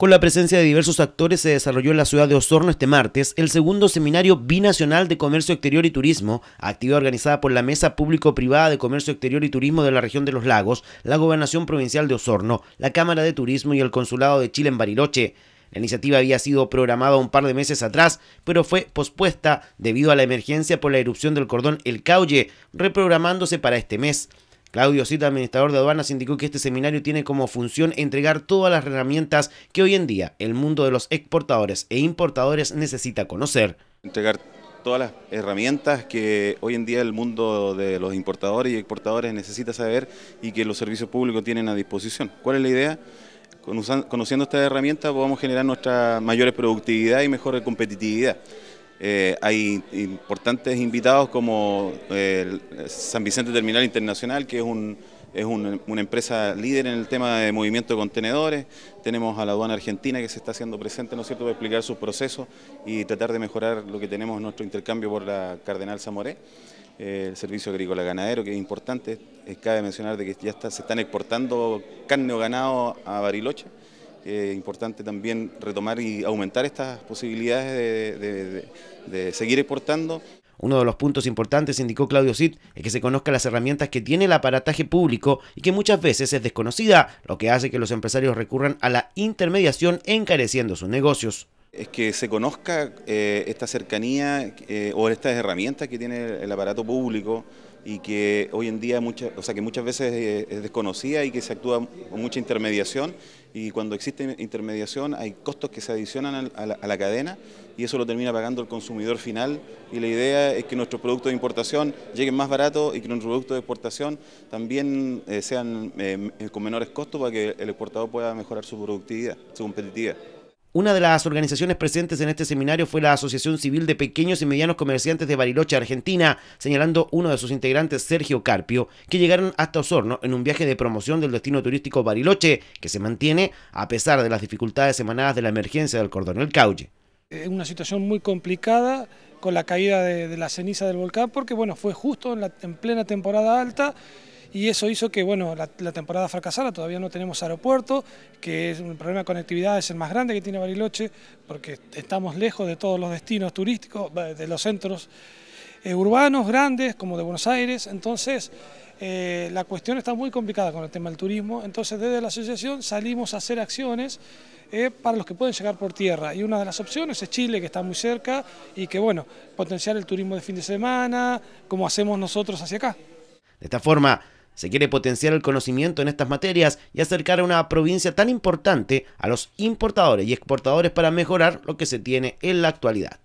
Con la presencia de diversos actores se desarrolló en la ciudad de Osorno este martes el segundo seminario binacional de comercio exterior y turismo, actividad organizada por la Mesa Público-Privada de Comercio Exterior y Turismo de la región de los lagos, la Gobernación Provincial de Osorno, la Cámara de Turismo y el Consulado de Chile en Bariloche. La iniciativa había sido programada un par de meses atrás, pero fue pospuesta debido a la emergencia por la erupción del cordón El Cauye, reprogramándose para este mes. Claudio Cita, administrador de aduanas, indicó que este seminario tiene como función entregar todas las herramientas que hoy en día el mundo de los exportadores e importadores necesita conocer. Entregar todas las herramientas que hoy en día el mundo de los importadores y exportadores necesita saber y que los servicios públicos tienen a disposición. ¿Cuál es la idea? Conociendo estas herramientas podemos generar nuestra mayor productividad y mejor competitividad. Eh, hay importantes invitados como eh, San Vicente Terminal Internacional, que es una empresa líder en el tema de movimiento de contenedores. Tenemos a la aduana argentina que se está haciendo presente, ¿no es cierto?, para explicar sus procesos y tratar de mejorar lo que tenemos en nuestro intercambio por la Cardenal Zamoré. Eh, el servicio agrícola ganadero, que es importante, cabe mencionar de que ya se están exportando carne o ganado a Bariloche es eh, importante también retomar y aumentar estas posibilidades de, seguir exportando. Uno de los puntos importantes, indicó Claudio Cid, es que se conozca las herramientas que tiene el aparataje público y que muchas veces es desconocida, lo que hace que los empresarios recurran a la intermediación encareciendo sus negocios. Es que se conozca eh, esta cercanía eh, o estas herramientas que tiene el aparato público y que hoy en día muchas, o sea, que muchas veces eh, es desconocida y que se actúa con mucha intermediación y cuando existe intermediación hay costos que se adicionan a la, cadena y eso lo termina pagando el consumidor final y la idea es que nuestros productos de importación lleguen más baratos y que nuestros productos de exportación también eh, sean eh, con menores costos para que el exportador pueda mejorar su productividad, su competitividad. Una de las organizaciones presentes en este seminario fue la Asociación Civil de Pequeños y Medianos Comerciantes de Bariloche, Argentina, señalando uno de sus integrantes, Sergio Carpio, que llegaron hasta Osorno en un viaje de promoción del destino turístico Bariloche, que se mantiene a pesar de las dificultades emanadas de la emergencia del cordón del Cauche. Es una situación muy complicada con la caída de, la ceniza del volcán, porque bueno, fue justo en plena temporada alta y eso hizo que bueno, la, temporada fracasara, todavía no tenemos aeropuerto, que es un problema de conectividad, es el más grande que tiene Bariloche, porque estamos lejos de todos los destinos turísticos, de los centros eh, urbanos grandes como de Buenos Aires, entonces eh, la cuestión está muy complicada con el tema del turismo, entonces desde la asociación salimos a hacer acciones eh, para los que pueden llegar por tierra y una de las opciones es Chile que está muy cerca y que bueno, potenciar el turismo de fin de semana como hacemos nosotros hacia acá. De esta forma se quiere potenciar el conocimiento en estas materias y acercar a una provincia tan importante a los importadores y exportadores para mejorar lo que se tiene en la actualidad.